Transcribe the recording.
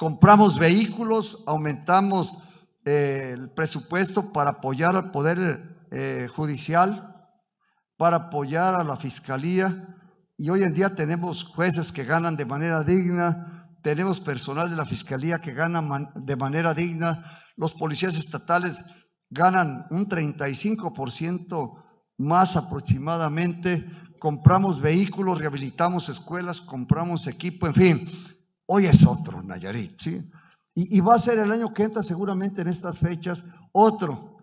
compramos vehículos, aumentamos eh, el presupuesto para apoyar al Poder eh, Judicial, para apoyar a la Fiscalía, y hoy en día tenemos jueces que ganan de manera digna, tenemos personal de la Fiscalía que gana de manera digna, los policías estatales ganan un 35% más aproximadamente, compramos vehículos, rehabilitamos escuelas, compramos equipo, en fin, Hoy es otro Nayarit, Y, y va a ser el año que entra seguramente en estas fechas otro.